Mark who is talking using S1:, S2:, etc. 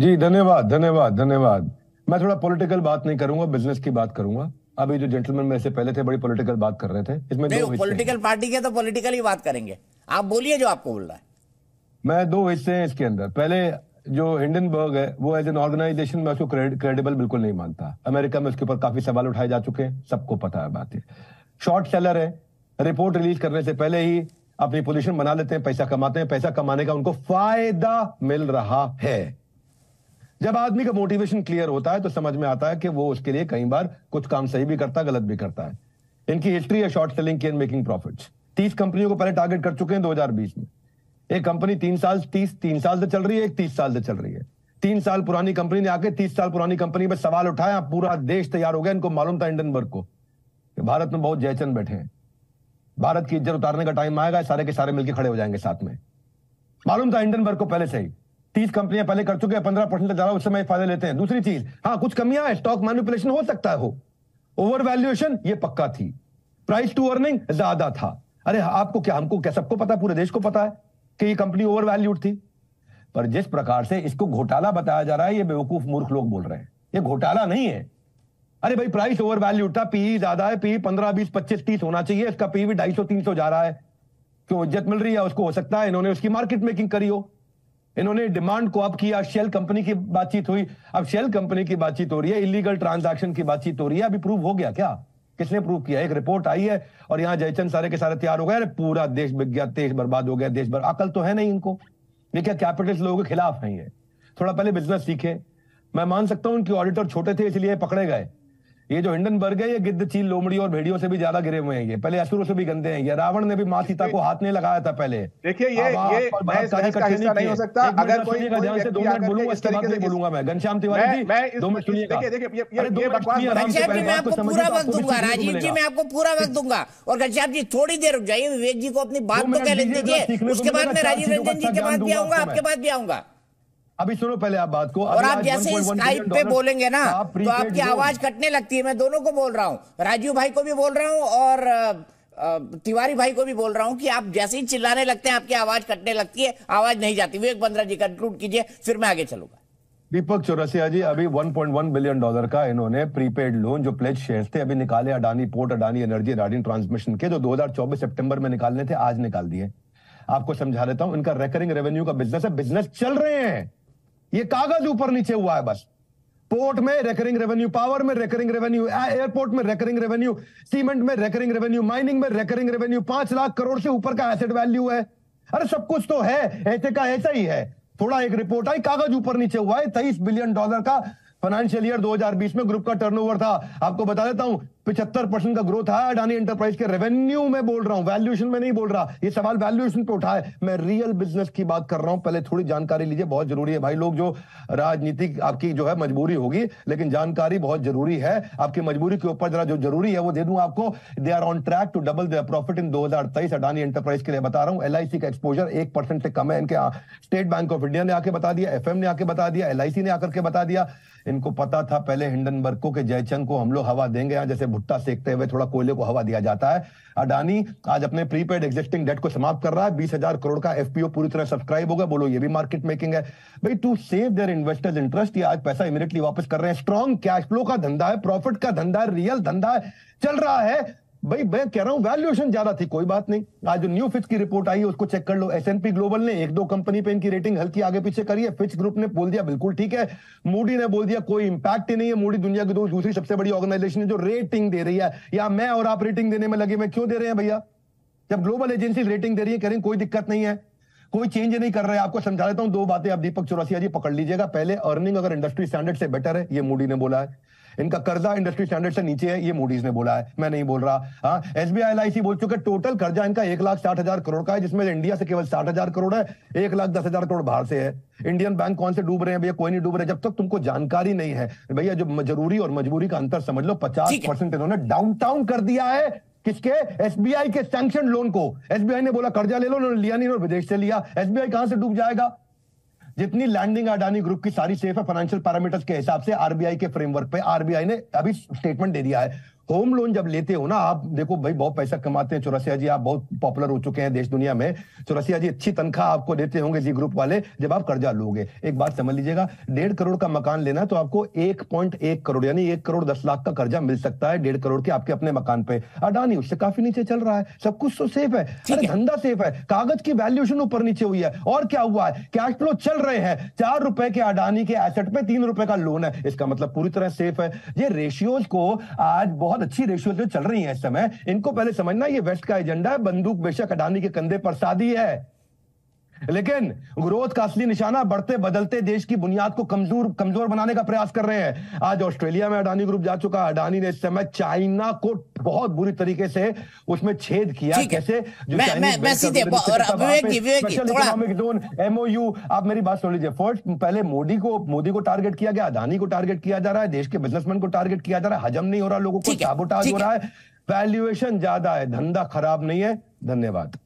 S1: जी धन्यवाद धन्यवाद धन्यवाद मैं थोड़ा पॉलिटिकल बात नहीं करूंगा बिजनेस की बात करूंगा अभी जो जेंटलमैन में से पहले थे बड़ी पॉलिटिकल बात कर रहे थे इसमें दो पॉलिटिकल पार्टी के तो पॉलिटिकल ही बात करेंगे आप बोलिए जो आपको बोल रहा है मैं दो हिस्से हैं इसके अंदर पहले जो हिंडनबर्ग है वो एज एन ऑर्गेनाइजेशन में उसको क्रेडिबल बिल्कुल नहीं मानता अमेरिका में उसके ऊपर काफी सवाल उठाए जा चुके हैं सबको पता है बात शॉर्ट सेलर है रिपोर्ट रिलीज करने से पहले ही अपनी पोजिशन बना लेते हैं पैसा कमाते हैं पैसा कमाने का उनको फायदा मिल रहा है जब आदमी का मोटिवेशन क्लियर होता है तो समझ में आता है कि वो उसके लिए कई बार कुछ काम सही भी करता है गलत भी करता है इनकी हिस्ट्री है शॉर्ट सेलिंग की एंड मेकिंग प्रॉफिट तीस कंपनियों को पहले टारगेट कर चुके हैं दो में एक कंपनी तीन साल तीस तीन साल से चल रही है एक तीस साल से चल रही है तीन साल पुरानी कंपनी ने आके तीस साल पुरानी कंपनी पर सवाल उठाया पूरा देश तैयार हो गया इनको मालूम था वर्ग को भारत में बहुत जयचंद बैठे हैं भारत की इज्जत उतारने का टाइम आएगा सारे के सारे मिलकर खड़े हो जाएंगे साथ में मालूम था वर्ग को पहले से ही तीस कंपनियां पहले कर चुके हैं पंद्रह परसेंट ज्यादा उस समय फायदे लेते हैं दूसरी चीज हाँ कुछ कमियां है स्टॉक मैनिपुलेशन हो सकता है हो ओवर वैल्यूएशन ये पक्का थी प्राइस टू अर्निंग ज्यादा था अरे आपको क्या हमको क्या सबको पता पूरे देश को पता है कि ये कंपनी ओवर वैल्यूड थी पर जिस प्रकार से इसको घोटाला बताया जा रहा है ये बेवकूफ मूर्ख लोग बोल रहे हैं ये घोटाला नहीं है अरे भाई प्राइस ओवर वैल्यू था पीई e ज्यादा है पीई e पंद्रह बीस पच्चीस तीस होना चाहिए इसका पीई e भी ढाई सौ तीन सौ जा रहा है क्यों इज्जत मिल रही है उसको हो सकता है इन्होंने उसकी मार्केट मेकिंग करी हो इन्होंने डिमांड को अप किया शेल कंपनी की बातचीत हुई अब शेल कंपनी की बातचीत हो रही है इलीगल ट्रांजैक्शन की बातचीत हो रही है अभी प्रूव हो गया क्या किसने प्रूव किया एक रिपोर्ट आई है और यहाँ जयचंद सारे के सारे तैयार हो गए अरे पूरा देश बिक गया देश बर्बाद हो गया देश भर अकल तो है नहीं इनको ये क्या कैपिटलिस्ट लोगों के खिलाफ है ये थोड़ा पहले बिजनेस सीखे मैं मान सकता हूं उनके ऑडिटर छोटे थे इसलिए पकड़े गए ये जो हिंडन वर्ग है ये गिद्ध चील लोमड़ी और भेड़ियों से भी ज्यादा गिरे हुए हैं ये पहले असुरों से भी गंदे हैं ये रावण ने भी माँ सीता को हाथ नहीं लगाया था पहले देखिए ये ये नहीं हो सकता अगर कोई दो मिनट बोलूंगा बोलूंगा मैं घनश्याम तिवारी जी दो मिनट दूंगा राजीव जी मैं आपको पूरा वक्त दूंगा और घनश्याम जी थोड़ी देर रुक जाइए विवेक जी को अपनी बात तो कह लेते उसके बाद राजीव रंजन जी के बाद भी आऊंगा आपके बाद भी आऊंगा अभी सुनो पहले आप बात को और आप जैसे स्काइप पे बोलेंगे ना तो आपकी आवाज कटने लगती है मैं दोनों को बोल रहा हूँ राजीव भाई को भी बोल रहा हूँ और तिवारी भाई को भी बोल रहा हूँ कि आप जैसे ही चिल्लाने लगते हैं आपकी आवाज कटने लगती है आवाज नहीं जाती विवेक बंद्रा जी कंक्लूड कीजिए फिर मैं आगे चलूंगा दीपक चौरसिया जी अभी 1.1 बिलियन डॉलर का इन्होंने प्रीपेड लोन जो प्लेज शेयर्स थे अभी निकाले Adani port Adani energy Adani transmission के जो 2024 सितंबर में निकालने थे आज निकाल दिए आपको समझा देता हूं इनका रेकरिंग रेवेन्यू का बिजनेस है बिजनेस चल रहे हैं ये कागज ऊपर नीचे हुआ है बस पोर्ट में रेकरिंग रेवेन्यू पावर में रेकरिंग रेवेन्यू एयरपोर्ट में रेकरिंग रेवेन्यू सीमेंट में रेकरिंग रेवेन्यू माइनिंग में रेकरिंग रेवेन्यू पांच लाख करोड़ से ऊपर का एसेट वैल्यू है अरे सब कुछ तो है ऐसे का ऐसा ही है थोड़ा एक रिपोर्ट आई कागज ऊपर नीचे हुआ है तेईस बिलियन डॉलर का फाइनेंशियल ईयर 2020 में ग्रुप का टर्नओवर था आपको बता देता हूं पिछहत्तर परसेंट का ग्रोथ है अडानी एंटरप्राइज के रेवेन्यू में बोल रहा हूं वैल्यूएशन में नहीं बोल रहा ये सवाल वैल्यूएशन पे उठा है मैं रियल बिजनेस की बात कर रहा हूं पहले थोड़ी जानकारी लीजिए बहुत जरूरी है भाई लोग जो राजनीतिक आपकी जो है मजबूरी होगी लेकिन जानकारी बहुत जरूरी है आपकी मजबूरी के ऊपर जरा जो जरूरी है वो दे दूं आपको they are on track to double their profit in दो अडानी एंटरप्राइज के लिए बता रहा हूं एलआईसी का एक्सपोजर एक परसेंट से कम है इनके स्टेट बैंक ऑफ इंडिया ने आके बता दिया एफ ने आके बता दिया एलआईसी ने आकर के बता दिया इनको पता था पहले हिंडनबर्ग को जयचंद को हम लोग हवा देंगे जैसे भुट्टा सेकते हुए थोड़ा कोयले को हवा दिया जाता है अडानी आज अपने प्रीपेड एग्जिस्टिंग डेट को समाप्त कर रहा है बीस हजार करोड़ का एफपीओ पूरी तरह सब्सक्राइब होगा बोलो ये भी मार्केट मेकिंग है भाई to save their investors interest ये आज पैसा इमीडिएटली वापस कर रहे हैं स्ट्रॉन्ग कैश फ्लो का धंधा है प्रॉफिट का धंधा है रियल धंधा है चल रहा है भाई मैं कह रहा हूं वैल्यूएशन ज्यादा थी कोई बात नहीं आज जो न्यू फिच की रिपोर्ट आई है उसको चेक कर लो एस ग्लोबल ने एक दो कंपनी पे इनकी रेटिंग हल्की आगे पीछे करी है फिच ग्रुप ने बोल दिया बिल्कुल ठीक है मूडी ने बोल दिया कोई इंपैक्ट ही नहीं है मूडी दुनिया की दो दूसरी सबसे बड़ी ऑर्गेनाइजेशन है जो रेटिंग दे रही है या मैं और आप रेटिंग देने में लगे मैं क्यों दे रहे हैं भैया जब ग्लोबल एजेंसी रेटिंग दे रही है करें कोई दिक्कत नहीं है कोई चेंज नहीं कर रहे आपको समझा देता हूं दो बातें आप दीपक चौरासिया जी पकड़ लीजिएगा पहले अर्निंग अगर इंडस्ट्री स्टैंडर्ड से बेटर है ये मोडी ने बोला है इनका कर्जा इंडस्ट्री स्टैंडर्ड से नीचे है ये मोडीज ने बोला है मैं नहीं बोल रहा हाँ एसबीआई एल बोल चुके टोटल कर्जा इनका एक लाख साठ हजार करोड़ का है जिसमें इंडिया से केवल साठ हजार करोड़ है एक लाख दस हजार करोड़ बाहर से है इंडियन बैंक कौन से डूब रहे हैं भैया कोई नहीं डूब रहे जब तक तुमको जानकारी नहीं है भैया जो जरूरी और मजबूरी का अंतर समझ लो पचास परसेंट इन्होंने डाउन टाउन कर दिया है किसके एसबीआई के सैंक्शन लोन को एसबीआई ने बोला कर्जा ले लो उन्होंने लिया नहीं विदेश से लिया एसबीआई कहां से डूब जाएगा जितनी लैंडिंग अडानी ग्रुप की सारी सेफ है फाइनेंशियल पैरामीटर्स के हिसाब से आरबीआई के फ्रेमवर्क पे आरबीआई ने अभी स्टेटमेंट दे दिया है होम लोन जब लेते हो ना आप देखो भाई बहुत पैसा कमाते हैं चौरसिया जी आप बहुत पॉपुलर हो चुके हैं देश दुनिया में चौरसिया जी अच्छी तनख्वाह आपको देते होंगे जी ग्रुप वाले जब आप कर्जा लोगे एक बात समझ लीजिएगा डेढ़ करोड़ का मकान लेना है तो आपको एक पॉइंट एक करोड़ यानी एक करोड़ दस लाख का कर्जा मिल सकता है डेढ़ करोड़ के आपके अपने मकान पे अडानी उससे काफी नीचे चल रहा है सब कुछ तो सेफ है धंधा सेफ है कागज की वैल्यूएशन ऊपर नीचे हुई है और क्या हुआ है कैश फ्लो चल रहे हैं चार रुपए के अडानी के एसेट पे तीन रुपए का लोन है इसका मतलब पूरी तरह सेफ है ये रेशियोज को आज बहुत बहुत अच्छी रेशियो जो चल रही है इस समय इनको पहले समझना ये वेस्ट का एजेंडा है बंदूक बेशक अडानी के कंधे पर सादी है लेकिन ग्रोथ का असली निशाना बढ़ते बदलते देश की बुनियाद को कमजोर कमजोर बनाने का प्रयास कर रहे हैं आज ऑस्ट्रेलिया में अडानी ग्रुप जा चुका अडानी ने इस समय चाइना को बहुत बुरी तरीके से उसमें छेद किया कैसे जो मैं, मैं, मैं सीधे जोन एमओयू आप मेरी बात सुन लीजिए फर्स्ट पहले मोदी को मोदी को टारगेट किया गया अडानी को टारगेट किया जा रहा है देश के बिजनेसमैन को टारगेट किया जा रहा है हजम नहीं हो रहा लोगों को साबोटाज हो रहा है वैल्यूएशन ज्यादा है धंधा खराब नहीं है धन्यवाद